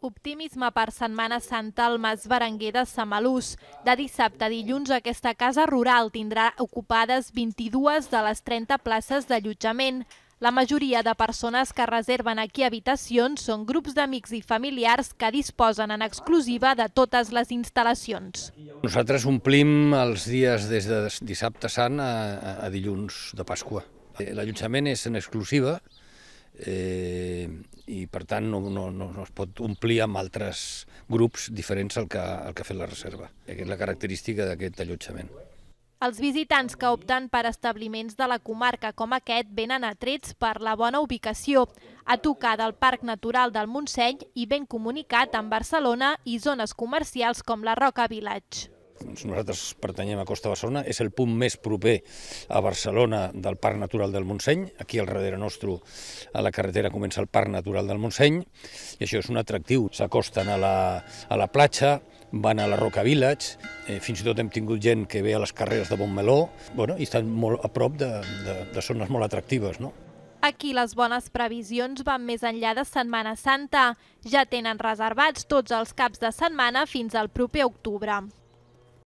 Optimisme per Setmana Santa al Mas Berenguer de Samalús. De dissabte a dilluns aquesta casa rural tindrà ocupades 22 de les 30 places d'allotjament. La majoria de persones que reserven aquí habitacions són grups d'amics i familiars que disposen en exclusiva de totes les instal·lacions. Nosaltres omplim els dies des de dissabte sant a, a dilluns de Pasqua. Eh, l'allotjament és en exclusiva eh, i per tant, no, no, no, no es pot omplir amb altres grups diferents al que, al que ha fet la reserva. Aquesta és la característica d'aquest allotjament. Els visitants que opten per establiments de la comarca com aquest venen atrets per la bona ubicació, a tocar del Parc Natural del Montseny i ben comunicat amb Barcelona i zones comercials com la Roca Village. Doncs nosaltres pertanyem a Costa Barcelona, és el punt més proper a Barcelona del Parc Natural del Montseny. Aquí al darrere nostre, a la carretera, comença el Parc Natural del Montseny i això és un atractiu. S'acosten a, la, a la platja, van a la Roca Village, eh, fins i tot hem tingut gent que ve a les carreres de Bonmeló bueno, i estan molt a prop de, de, de zones molt atractives. No? Aquí les bones previsions van més enllà de Setmana Santa. Ja tenen reservats tots els caps de setmana fins al proper octubre.